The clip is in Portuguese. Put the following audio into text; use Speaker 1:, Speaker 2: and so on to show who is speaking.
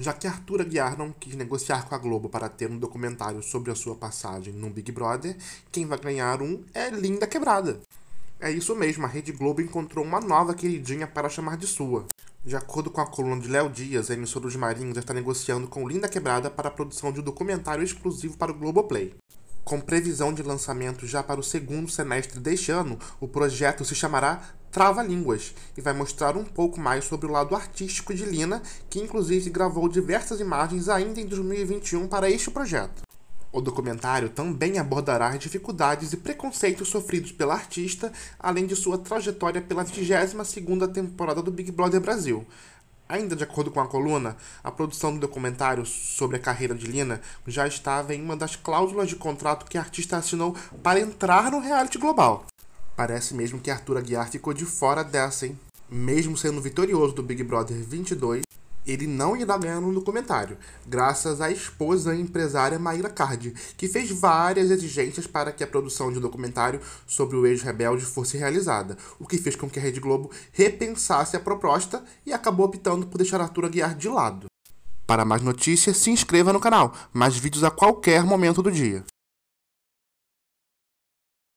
Speaker 1: Já que Arthur Aguiar não quis negociar com a Globo para ter um documentário sobre a sua passagem no Big Brother, quem vai ganhar um é Linda Quebrada. É isso mesmo, a Rede Globo encontrou uma nova queridinha para chamar de sua. De acordo com a coluna de Léo Dias, a emissora dos Marinhos está negociando com Linda Quebrada para a produção de um documentário exclusivo para o Globoplay. Com previsão de lançamento já para o segundo semestre deste ano, o projeto se chamará Trava-Línguas e vai mostrar um pouco mais sobre o lado artístico de Lina, que inclusive gravou diversas imagens ainda em 2021 para este projeto. O documentário também abordará as dificuldades e preconceitos sofridos pela artista, além de sua trajetória pela 22ª temporada do Big Brother Brasil. Ainda de acordo com a coluna, a produção do documentário sobre a carreira de Lina já estava em uma das cláusulas de contrato que a artista assinou para entrar no reality global. Parece mesmo que Arthur Aguiar ficou de fora dessa, hein? Mesmo sendo vitorioso do Big Brother 22, ele não irá ganhar no documentário, graças à esposa empresária Maíra Cardi, que fez várias exigências para que a produção de um documentário sobre o ex-rebelde fosse realizada, o que fez com que a Rede Globo repensasse a proposta e acabou optando por deixar Arthur Aguiar de lado. Para mais notícias, se inscreva no canal, mais vídeos a qualquer momento do dia.